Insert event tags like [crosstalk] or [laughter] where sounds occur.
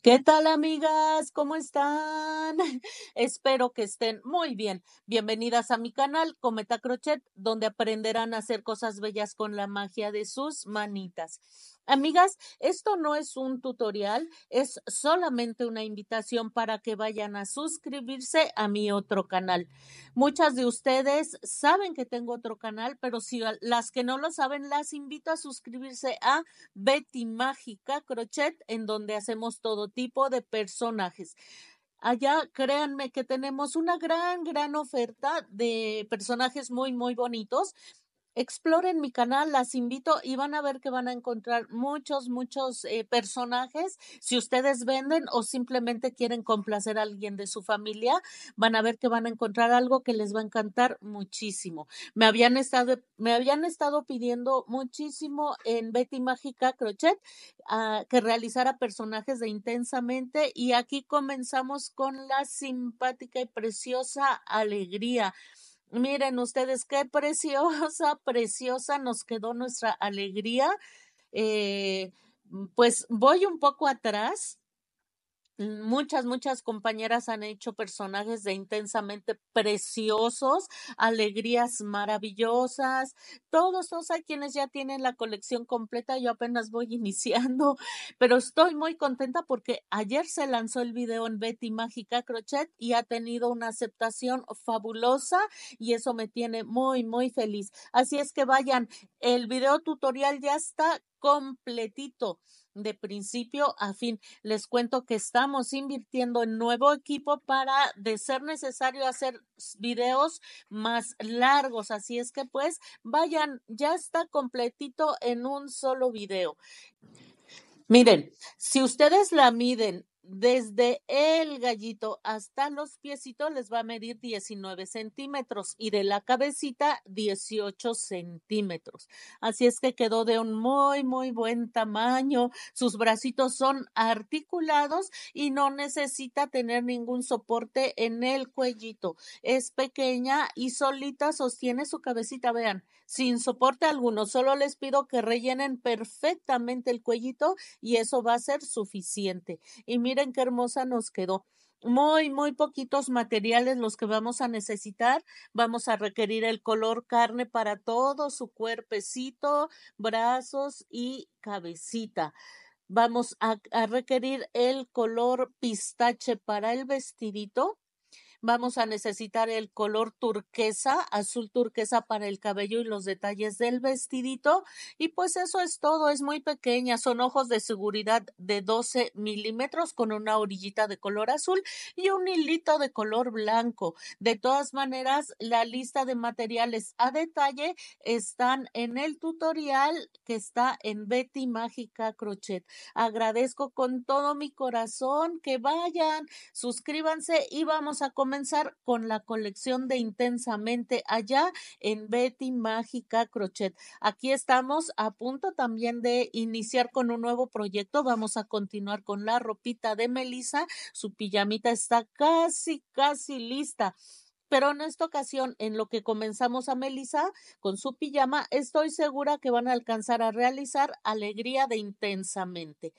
¿Qué tal amigas? ¿Cómo están? [laughs] Espero que estén muy bien. Bienvenidas a mi canal Cometa Crochet, donde aprenderán a hacer cosas bellas con la magia de sus manitas. Amigas, esto no es un tutorial, es solamente una invitación para que vayan a suscribirse a mi otro canal. Muchas de ustedes saben que tengo otro canal, pero si las que no lo saben, las invito a suscribirse a Betty Mágica Crochet, en donde hacemos todo tipo de personajes. Allá, créanme que tenemos una gran, gran oferta de personajes muy, muy bonitos exploren mi canal, las invito y van a ver que van a encontrar muchos, muchos eh, personajes. Si ustedes venden o simplemente quieren complacer a alguien de su familia, van a ver que van a encontrar algo que les va a encantar muchísimo. Me habían estado, me habían estado pidiendo muchísimo en Betty Mágica Crochet ah, que realizara personajes de intensamente y aquí comenzamos con la simpática y preciosa alegría. Miren ustedes qué preciosa, [laughs] preciosa nos quedó nuestra alegría. Eh, mm, pues voy un poco atrás Mm, muchas, muchas compañeras han hecho personajes de intensamente preciosos, alegrías maravillosas, todos, todos hay quienes ya tienen la colección completa, yo apenas voy [laughs] iniciando, pero estoy muy contenta porque ayer se lanzó el video en Betty Mágica Crochet y ha tenido una aceptación fabulosa y eso me tiene muy, muy feliz. Así es que vayan, el video tutorial ya está completito de principio a fin. Les cuento que estamos invirtiendo en nuevo equipo para, de ser necesario, hacer videos más largos. Así es que, pues, vayan, ya está completito en un solo video. Miren, si ustedes la miden desde el gallito hasta los piecitos les va a medir 19 centímetros y de la cabecita 18 centímetros. Así es que quedó de un muy, muy buen tamaño. Sus bracitos son articulados y no necesita tener ningún soporte en el cuellito. Es pequeña y solita sostiene su cabecita, vean, sin soporte alguno. Solo les pido que rellenen perfectamente el cuellito y eso va a ser suficiente. Y miren, miren qué hermosa nos quedó muy, muy poquitos materiales los que vamos a necesitar. Vamos a requerir el color carne para todo su cuerpecito, brazos y cabecita. Vamos a, a requerir el color pistache para el vestidito Vamos a necesitar el color turquesa, azul turquesa para el cabello y los detalles del vestidito. Y pues eso es todo, es muy pequeña. Son ojos de seguridad de 12 milímetros con una orillita de color azul y un hilito de color blanco. De todas maneras, la lista de materiales a detalle están en el tutorial que está en Betty Mágica Crochet. Agradezco con todo mi corazón que vayan, suscríbanse y vamos a comenzar comenzar con la colección de Intensamente Allá en Betty Mágica Crochet. Aquí estamos a punto también de iniciar con un nuevo proyecto. Vamos a continuar con la ropita de Melissa. Su pijamita está casi, casi lista. Pero en esta ocasión, en lo que comenzamos a Melissa con su pijama, estoy segura que van a alcanzar a realizar alegría de intensamente.